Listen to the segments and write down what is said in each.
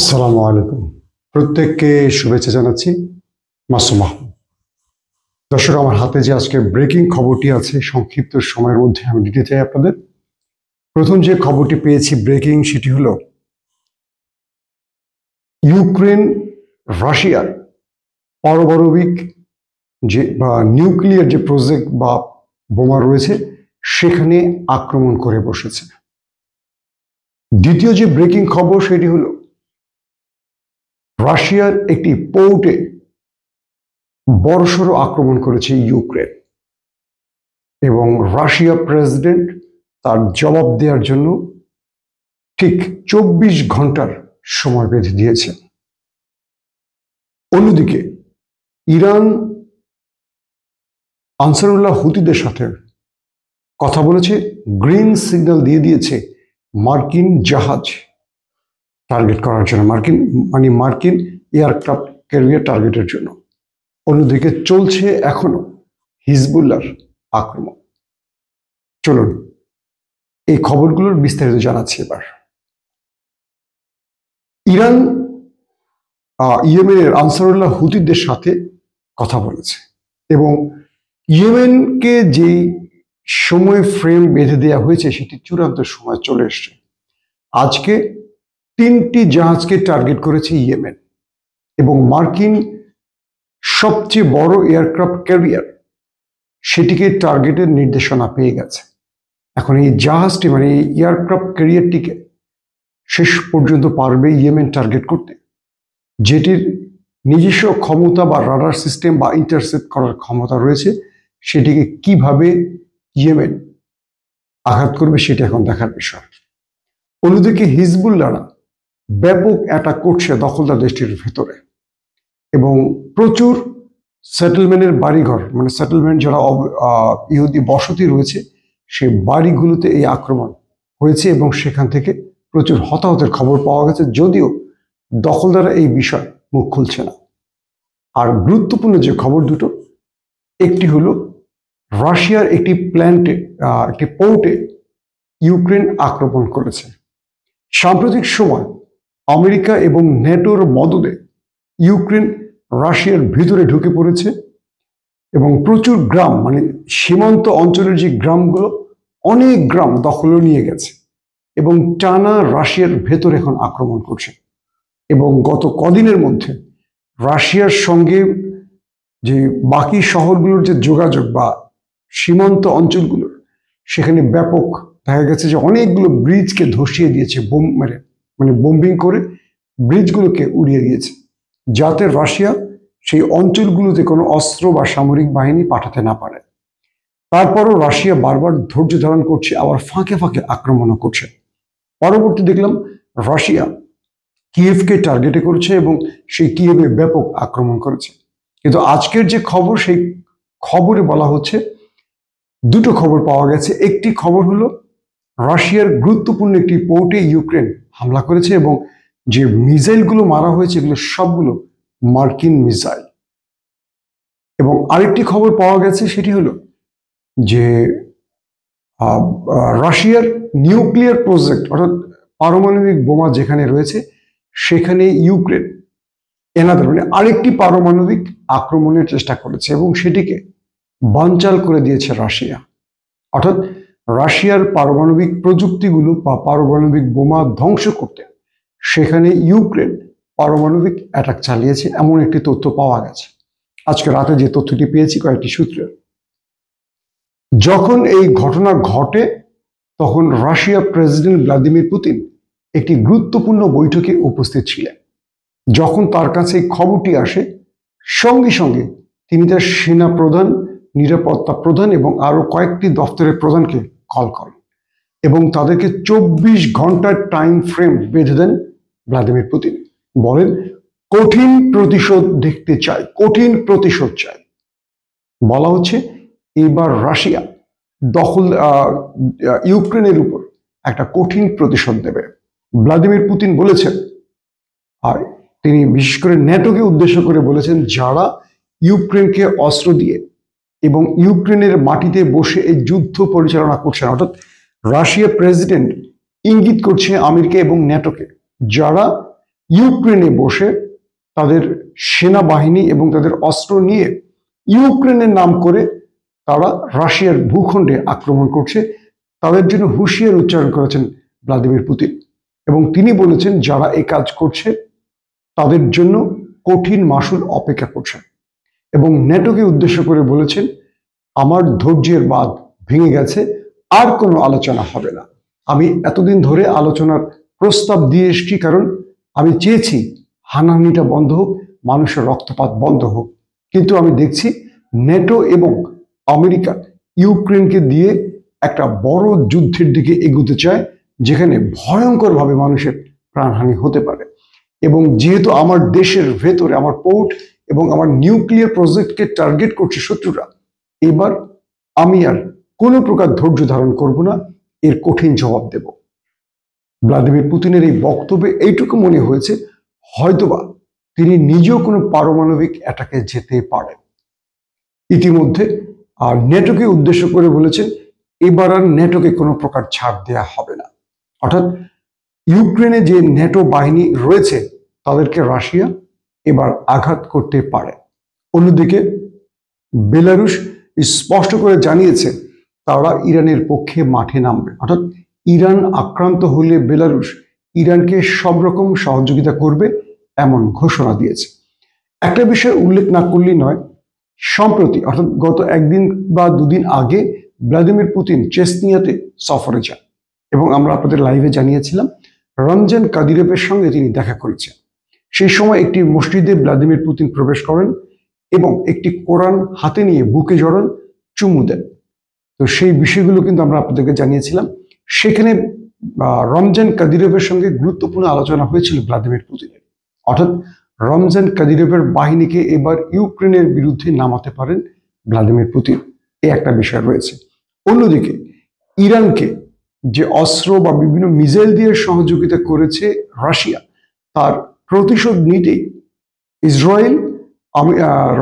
আসসালামু আলাইকুম প্রত্যেককে শুভেচ্ছা জানাচ্ছি মাসুম আহমদ দর্শক আমার হাতে যে আজকে ব্রেকিং খবরটি আছে সংক্ষিপ্ত সময়ের মধ্যে আমি দিতে চাই আপনাদের প্রথম যে খবরটি পেয়েছি ব্রেকিং সেটি হল ইউক্রেন রাশিয়ার পারমাণবিক যে বা নিউক্লিয়ার যে প্রজেক্ট বা বোমা রয়েছে সেখানে আক্রমণ করে বসেছে দ্বিতীয় যে ব্রেকিং খবর সেটি হলো রাশিয়ার একটি পোর্টে বড়সড় আক্রমণ করেছে ইউক্রেন এবং রাশিয়া প্রেসিডেন্ট তার জবাব দেওয়ার জন্য ঠিক চব্বিশ ঘন্টার সময় বেঁধে দিয়েছে অন্যদিকে ইরান আনসারুল্লাহ হুতিদের সাথে কথা বলেছে গ্রিন সিগন্যাল দিয়ে দিয়েছে মার্কিন জাহাজ টার্গেট করার জন্য মার্কিন মানে মার্কিন এয়ারক্রাফট ক্যারিয়ার টার্গেটের জন্য অন্যদিকে চলছে এখনো হিজবুল্লার আক্রমণ চলুন এই খবরগুলোর বিস্তারিত জানাচ্ছি এবার ইরান ইয়েমেনের আনসারুল্লাহ হুতিদের সাথে কথা বলেছে এবং ইয়েমেনকে যেই সময় ফ্রেম বেঁধে দেওয়া হয়েছে সেটি চূড়ান্ত সময় চলে এসছে আজকে তিনটি জাহাজকে টার্গেট করেছে ইয়েমেন এবং মার্কিন সবচেয়ে বড় এয়ারক্রাফট ক্যারিয়ার সেটিকে টার্গেটের নির্দেশনা পেয়ে গেছে এখন এই জাহাজটি মানে এই এয়ারক্রাফট ক্যারিয়ারটিকে শেষ পর্যন্ত পারবে ইয়েমেন টার্গেট করতে যেটির নিজস্ব ক্ষমতা বা রাডার সিস্টেম বা ইন্টারসেপ্ট করার ক্ষমতা রয়েছে সেটিকে কিভাবে ইয়েমেন আঘাত করবে সেটা এখন দেখার বিষয় অন্যদিকে হিজবুল্লারা ব্যাপক অ্যাটাক করছে দখলদার দেশটির ভেতরে এবং প্রচুর সেটেলমেন্টের বাড়িঘর মানে সেটেলমেন্ট যারা ইহুদি বসতি রয়েছে সেই বাড়িগুলোতে এই আক্রমণ হয়েছে এবং সেখান থেকে প্রচুর হতাহতের খবর পাওয়া গেছে যদিও দখলদারা এই বিষয় মুখ খুলছে না আর গুরুত্বপূর্ণ যে খবর দুটো একটি হলো রাশিয়ার একটি প্ল্যান্টে একটি পোর্টে ইউক্রেন আক্রমণ করেছে সাম্প্রতিক সময় আমেরিকা এবং নেটোর মদদে ইউক্রেন রাশিয়ার ভিতরে ঢুকে পড়েছে এবং প্রচুর গ্রাম মানে সীমান্ত অঞ্চলের যে গ্রামগুলো অনেক গ্রাম দখলেও নিয়ে গেছে এবং টানা রাশিয়ার ভেতর এখন আক্রমণ করছে এবং গত কদিনের মধ্যে রাশিয়ার সঙ্গে যে বাকি শহরগুলোর যে যোগাযোগ বা সীমান্ত অঞ্চলগুলোর সেখানে ব্যাপক দেখা গেছে যে অনেকগুলো ব্রিজকে ধসিয়ে দিয়েছে বোম মেরে মানে বোম্বিং করে ব্রিজগুলোকে উড়িয়ে দিয়েছে যাতে রাশিয়া সেই অঞ্চলগুলোতে কোনো অস্ত্র বা সামরিক বাহিনী পাঠাতে না পারে তারপরও রাশিয়া বারবার ধৈর্য ধারণ করছে আবার ফাঁকে ফাঁকে আক্রমণও করছে পরবর্তী দেখলাম রাশিয়া কিয়েভকে টার্গেটে করেছে এবং সেই কিয়েভে ব্যাপক আক্রমণ করেছে কিন্তু আজকের যে খবর সেই খবরে বলা হচ্ছে দুটো খবর পাওয়া গেছে একটি খবর হলো রাশিয়ার গুরুত্বপূর্ণ একটি পোর্টে ইউক্রেন হামলা করেছে এবং যে মিসাইলগুলো মারা হয়েছে এগুলো সবগুলো মার্কিন মিসাইল এবং আরেকটি খবর পাওয়া গেছে সেটি হলো যে রাশিয়ার নিউক্লিয়ার প্রজেক্ট অর্থাৎ পারমাণবিক বোমা যেখানে রয়েছে সেখানে ইউক্রেন এনাদের মানে আরেকটি পারমাণবিক আক্রমণের চেষ্টা করেছে এবং সেটিকে বানচাল করে দিয়েছে রাশিয়া অর্থাৎ রাশিয়ার পারমাণবিক প্রযুক্তিগুলো বা পারমাণবিক বোমা ধ্বংস করতে সেখানে ইউক্রেন পারমাণবিক অ্যাটাক চালিয়েছে এমন একটি তথ্য পাওয়া গেছে আজকে রাতে যে তথ্যটি পেয়েছি কয়েকটি সূত্রের যখন এই ঘটনা ঘটে তখন রাশিয়া প্রেসিডেন্ট ভ্লাদিমির পুতিন একটি গুরুত্বপূর্ণ বৈঠকে উপস্থিত ছিলেন যখন তার কাছে খবরটি আসে সঙ্গে সঙ্গে তিনি তার সেনা প্রধান নিরাপত্তা প্রধান এবং আরও কয়েকটি দফতরের প্রধানকে কল করেন এবং তাদেরকে চব্বিশ ঘন্টার টাইম ফ্রেম বেঁধে দেন ভ্লাদিমির পুতিন বলেন কঠিন প্রতিশোধ দেখতে চাই কঠিন প্রতিশোধ চাই বলা হচ্ছে এবার রাশিয়া দখল ইউক্রেনের উপর একটা কঠিন প্রতিশোধ দেবে ভ্লাদিমির পুতিন বলেছেন আর তিনি বিশেষ করে ন্যাটোকে উদ্দেশ্য করে বলেছেন যারা ইউক্রেনকে অস্ত্র দিয়ে এবং ইউক্রেনের মাটিতে বসে এই যুদ্ধ পরিচালনা করছেন অর্থাৎ রাশিয়ার প্রেসিডেন্ট ইঙ্গিত করছে আমেরিকা এবং ন্যাটোকে যারা ইউক্রেনে বসে তাদের সেনাবাহিনী এবং তাদের অস্ত্র নিয়ে ইউক্রেনের নাম করে তারা রাশিয়ার ভূখণ্ডে আক্রমণ করছে তাদের জন্য হুঁশিয়ার উচ্চারণ করেছেন ভ্লাদিমির পুতিন এবং তিনি বলেছেন যারা এ কাজ করছে তাদের জন্য কঠিন মাসুল অপেক্ষা করছেন এবং ন্যাটোকে উদ্দেশ্য করে বলেছেন আমার ধৈর্যের বাঁধ ভেঙে গেছে আর কোনো আলোচনা হবে না আমি এতদিন ধরে আলোচনার প্রস্তাব দিয়ে এসছি কারণ আমি চেয়েছি হানাহানিটা বন্ধ হোক মানুষের রক্তপাত বন্ধ হোক কিন্তু আমি দেখছি নেটো এবং আমেরিকা ইউক্রেনকে দিয়ে একটা বড় যুদ্ধের দিকে এগুতে চায় যেখানে ভয়ঙ্করভাবে মানুষের প্রাণহানি হতে পারে এবং যেহেতু আমার দেশের ভেতরে আমার পোর্ট এবং আমার নিউক্লিয়ার প্রজেক্টকে টার্গেট করছে শত্রুরা এবার আমি আর কোনো প্রকার ধৈর্য ধারণ করব না এর কঠিন জবাব দেব ভ্লাদিমির পুতিনের এই বক্তব্যে এইটুকু মনে হয়েছে হয়তোবা তিনি নিজেও কোনো পারমাণবিক অ্যাটাকে যেতে পারেন ইতিমধ্যে আর নেটোকে উদ্দেশ্য করে বলেছেন এবার আর নেটোকে কোনো প্রকার ছাড় দেয়া হবে না অর্থাৎ ইউক্রেনে যে নেটো বাহিনী রয়েছে তাদেরকে রাশিয়া এবার আঘাত করতে পারে অন্যদিকে বেলারুশ স্পষ্ট করে জানিয়েছে তারা ইরানের পক্ষে মাঠে নামবে অর্থাৎ ইরান আক্রান্ত হলে বেলারুশ ইরানকে সব রকম সহযোগিতা করবে এমন ঘোষণা দিয়েছে একটা বিষয় উল্লেখ না করলেই নয় সম্প্রতি অর্থাৎ গত একদিন বা দুদিন আগে ভ্লাদিমির পুতিন চেসনিয়াতে সফরে যান এবং আমরা আপনাদের লাইভে জানিয়েছিলাম রমজান কাদিরেবের সঙ্গে তিনি দেখা করেছেন সেই সময় একটি মসজিদে ভ্লাদিমির পুতিন প্রবেশ করেন এবং একটি কোরআন হাতে নিয়ে বুকে জড়ান চুমু দেন তো সেই বিষয়গুলো কিন্তু আমরা আপনাদেরকে জানিয়েছিলাম সেখানে রমজান কাদিরবের সঙ্গে গুরুত্বপূর্ণ আলোচনা হয়েছিল ভ্লাদিমির পুতিনের অর্থাৎ রমজান কাদিরবের বাহিনীকে এবার ইউক্রেনের বিরুদ্ধে নামাতে পারেন ভ্লাদিমির পুতিন এ একটা বিষয় রয়েছে অন্যদিকে ইরানকে যে অস্ত্র বা বিভিন্ন মিজাইল দিয়ে সহযোগিতা করেছে রাশিয়া তার প্রতিশোধ নিতে ইসরায়েল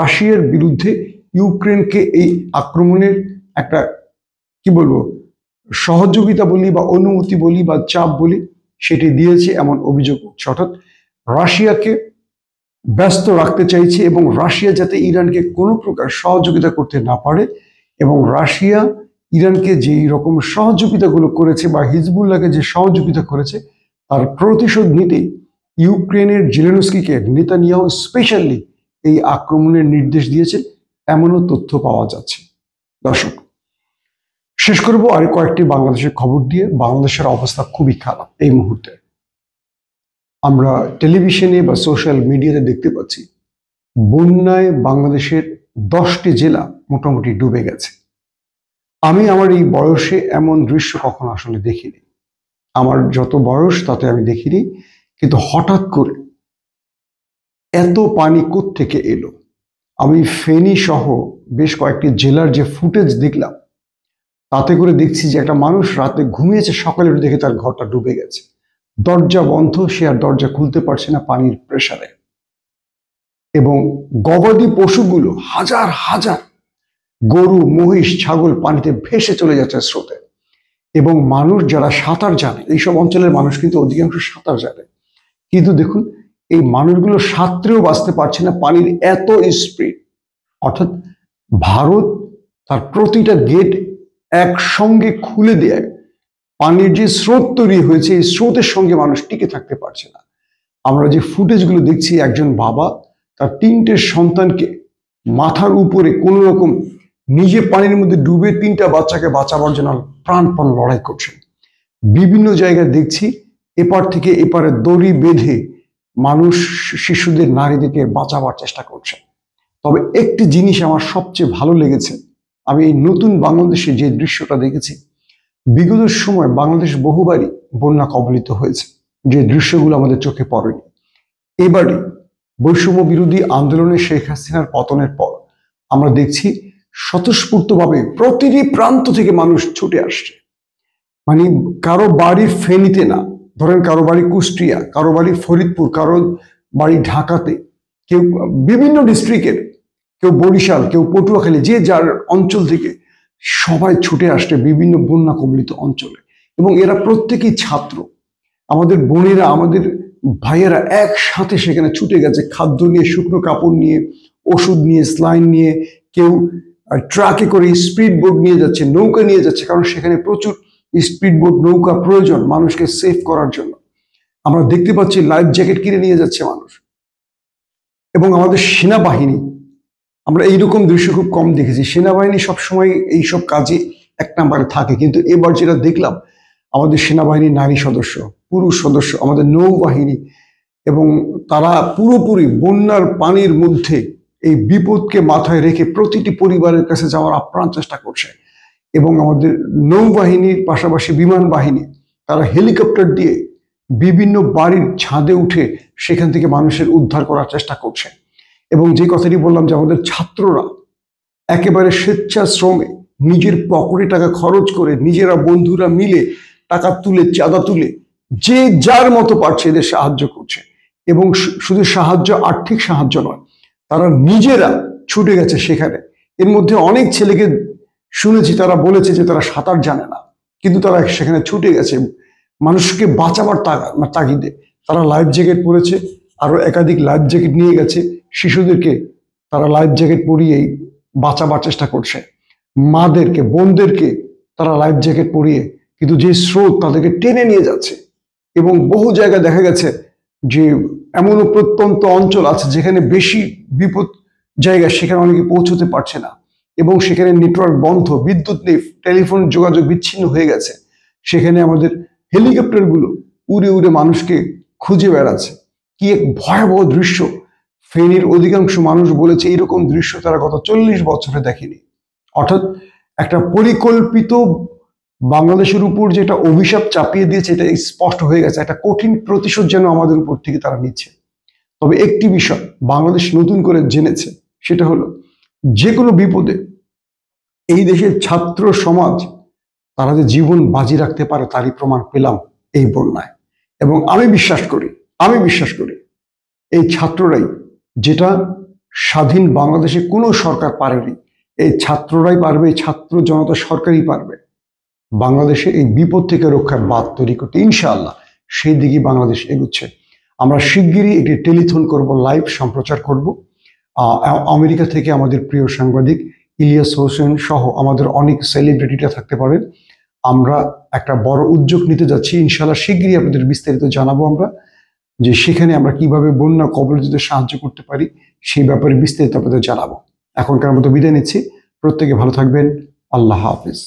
রাশিয়ার বিরুদ্ধে ইউক্রেনকে এই আক্রমণের একটা কি বলবো সহযোগিতা বলি বা অনুমতি বলি বা চাপ বলি সেটি দিয়েছে এমন অভিযোগ উঠছে অর্থাৎ রাশিয়াকে ব্যস্ত রাখতে চাইছে এবং রাশিয়া যাতে ইরানকে কোনো প্রকার সহযোগিতা করতে না পারে এবং রাশিয়া ইরানকে যেই রকম সহযোগিতাগুলো করেছে বা হিজবুল্লাহকে যে সহযোগিতা করেছে তার প্রতিশোধ নিতে ইউক্রেনের জিলেনস্কিকে নেতানিয়াহু স্পেশালি এই আক্রমণের নির্দেশ দিয়েছে এমনও তথ্য পাওয়া যাচ্ছে দর্শক শেষ করব আর কয়েকটি বাংলাদেশের খবর দিয়ে বাংলাদেশের অবস্থা খুবই খারাপ এই মুহূর্তে আমরা টেলিভিশনে বা সোশ্যাল মিডিয়াতে দেখতে পাচ্ছি বন্যায় বাংলাদেশের দশটি জেলা মোটামুটি ডুবে গেছে আমি আমার এই বয়সে এমন দৃশ্য কখনো আসলে দেখিনি আমার যত বয়স তাতে আমি দেখিনি কিন্তু হঠাৎ করে এত পানি থেকে এলো আমি ফেনী সহ বেশ কয়েকটি জেলার যে ফুটেজ দেখলাম তাতে করে দেখছি যে একটা মানুষ রাতে ঘুমিয়েছে সকালে দেখে তার ঘরটা ডুবে গেছে দরজা বন্ধ সে আর দরজা খুলতে পারছে না পানির প্রেশারে এবং গবাদি পশুগুলো হাজার হাজার গরু মহিষ ছাগল পানিতে ভেসে চলে যাচ্ছে স্রোতে এবং মানুষ যারা সাঁতার জানে এইসব অঞ্চলের মানুষ কিন্তু অধিকাংশ সাঁতার জানে কিন্তু দেখুন এই মানুষগুলো সাত্রেও বাঁচতে পারছে না পানির এত স্পিড অর্থাৎ ভারত তার প্রতিটা গেট একসঙ্গে খুলে দেয় পানির যে স্রোত তৈরি হয়েছে এই স্রোতের সঙ্গে মানুষ টিকে থাকতে পারছে না আমরা যে ফুটেজগুলো দেখছি একজন বাবা তার তিনটে সন্তানকে মাথার উপরে কোনো রকম নিজে পানির মধ্যে ডুবে তিনটা বাচ্চাকে বাঁচাবার জন্য প্রাণপণ লড়াই করছেন বিভিন্ন জায়গায় দেখছি এপার থেকে এপারে দড়ি বেঁধে মানুষ শিশুদের নারীদেরকে বাঁচাবার চেষ্টা করছে তবে একটি জিনিস আমার সবচেয়ে ভালো লেগেছে আমি এই নতুন বাংলাদেশে যে দৃশ্যটা দেখেছি বিগত সময় বাংলাদেশ বহুবারই বন্যা কবলিত হয়েছে যে দৃশ্যগুলো আমাদের চোখে পড়েনি এবারে বৈষম্য বিরোধী আন্দোলনে শেখ হাসিনার পতনের পর আমরা দেখছি স্বতঃস্ফূর্তভাবে প্রতিটি প্রান্ত থেকে মানুষ ছুটে আসছে মানে কারো বাড়ির ফেনিতে না ধরেন কারো বাড়ি কুষ্টিয়া কারো বাড়ি ফরিদপুর কারো বাড়ি ঢাকাতে কেউ বিভিন্ন ডিস্ট্রিক্টের কেউ বরিশাল কেউ পটুয়াখালী যে যার অঞ্চল থেকে সবাই ছুটে আসছে বিভিন্ন বন্যা কবলিত অঞ্চলে এবং এরা প্রত্যেকেই ছাত্র আমাদের বোনেরা আমাদের ভাইয়েরা একসাথে সেখানে ছুটে গেছে খাদ্য নিয়ে শুকনো কাপড় নিয়ে ওষুধ নিয়ে স্লাইন নিয়ে কেউ ট্রাকে করে স্পিড বোট নিয়ে যাচ্ছে নৌকা নিয়ে যাচ্ছে কারণ সেখানে প্রচুর স্পিডবোট নৌকা প্রয়োজন মানুষকে সেফ করার জন্য আমরা দেখতে পাচ্ছি লাইফ জ্যাকেট কিনে নিয়ে যাচ্ছে মানুষ এবং আমাদের সেনাবাহিনী আমরা এইরকম দৃশ্য খুব কম দেখেছি সেনাবাহিনী সবসময় এইসব কাজে এক নাম্বারে থাকে কিন্তু এবার যেটা দেখলাম আমাদের সেনাবাহিনীর নারী সদস্য পুরুষ সদস্য আমাদের নৌবাহিনী এবং তারা পুরোপুরি বন্যার পানির মধ্যে এই বিপদকে মাথায় রেখে প্রতিটি পরিবারের কাছে যাওয়ার আপ্রাণ চেষ্টা করছে এবং আমাদের নৌবাহিনীর পাশাপাশি বিমান বাহিনী তারা হেলিকপ্টার দিয়ে বিভিন্ন বাড়ির ছাদে উঠে সেখান থেকে মানুষের উদ্ধার করার চেষ্টা করছে এবং যে কথাটি বললাম যে আমাদের ছাত্ররা একেবারে স্বেচ্ছাশ্রমে নিজের পকেটে টাকা খরচ করে নিজেরা বন্ধুরা মিলে টাকা তুলে চাঁদা তুলে যে যার মতো পারছে এদের সাহায্য করছে এবং শুধু সাহায্য আর্থিক সাহায্য নয় তারা নিজেরা ছুটে গেছে সেখানে এর মধ্যে অনেক ছেলেকে শুনেছি তারা বলেছে যে তারা সাঁতার জানে না কিন্তু তারা সেখানে ছুটে গেছে মানুষকে বাঁচাবার তাগিদে তারা লাইফ জ্যাকেট পরেছে আরও একাধিক লাইফ জ্যাকেট নিয়ে গেছে শিশুদেরকে তারা লাইফ জ্যাকেট পরিয়েই বাঁচাবার চেষ্টা করছে মাদেরকে বোনদেরকে তারা লাইফ জ্যাকেট পরিয়ে কিন্তু যে স্রোত তাদেরকে টেনে নিয়ে যাচ্ছে এবং বহু জায়গায় দেখা গেছে যে এমনও প্রত্যন্ত অঞ্চল আছে যেখানে বেশি বিপদ জায়গা সেখানে অনেকে পৌঁছতে পারছে না এবং সেখানে নেটওয়ার্ক বন্ধ বিদ্যুৎ নেই টেলিফোন যোগাযোগ বিচ্ছিন্ন হয়ে গেছে সেখানে আমাদের হেলিকপ্টারগুলো উড়ে উড়ে মানুষকে খুঁজে বেড়াচ্ছে কি এক ভয়াবহ দৃশ্য ফেনীর অধিকাংশ মানুষ বলেছে এরকম দৃশ্য তারা গত চল্লিশ বছরে দেখেনি অর্থাৎ একটা পরিকল্পিত বাংলাদেশের উপর যেটা অভিশাপ চাপিয়ে দিয়েছে এটা স্পষ্ট হয়ে গেছে একটা কঠিন প্রতিশোধ যেন আমাদের উপর থেকে তারা নিচ্ছে তবে একটি বিষয় বাংলাদেশ নতুন করে জেনেছে সেটা হলো যে কোনো বিপদে এই দেশের ছাত্র সমাজ তারা যে জীবন বাজি রাখতে পারে তারই প্রমাণ পেলাম এই বন্যায় এবং আমি বিশ্বাস করি আমি বিশ্বাস করি এই ছাত্ররাই যেটা স্বাধীন বাংলাদেশে কোনো সরকার পারেনি এই ছাত্ররাই পারবে ছাত্র জনতা সরকারই পারবে বাংলাদেশে এই বিপদ থেকে রক্ষার বাদ তৈরি করতে ইনশাআল্লাহ সেই দিকে বাংলাদেশ এগুচ্ছে আমরা শিগগিরই একটি টেলিফোন করব লাইভ সম্প্রচার করব আমেরিকা থেকে আমাদের প্রিয় সাংবাদিক ইলিয়াস হোসেন সহ আমাদের অনেক সেলিব্রিটিরা থাকতে পারে আমরা একটা বড় উদ্যোগ নিতে যাচ্ছি ইনশাল্লাহ শীঘ্রই আপনাদের বিস্তারিত জানাবো আমরা যে সেখানে আমরা কিভাবে বন্যা কবলিতদের সাহায্য করতে পারি সেই ব্যাপারে বিস্তারিত আপনাদের জানাবো এখনকার মতো বিদায় নিচ্ছি প্রত্যেকে ভালো থাকবেন আল্লাহ হাফিজ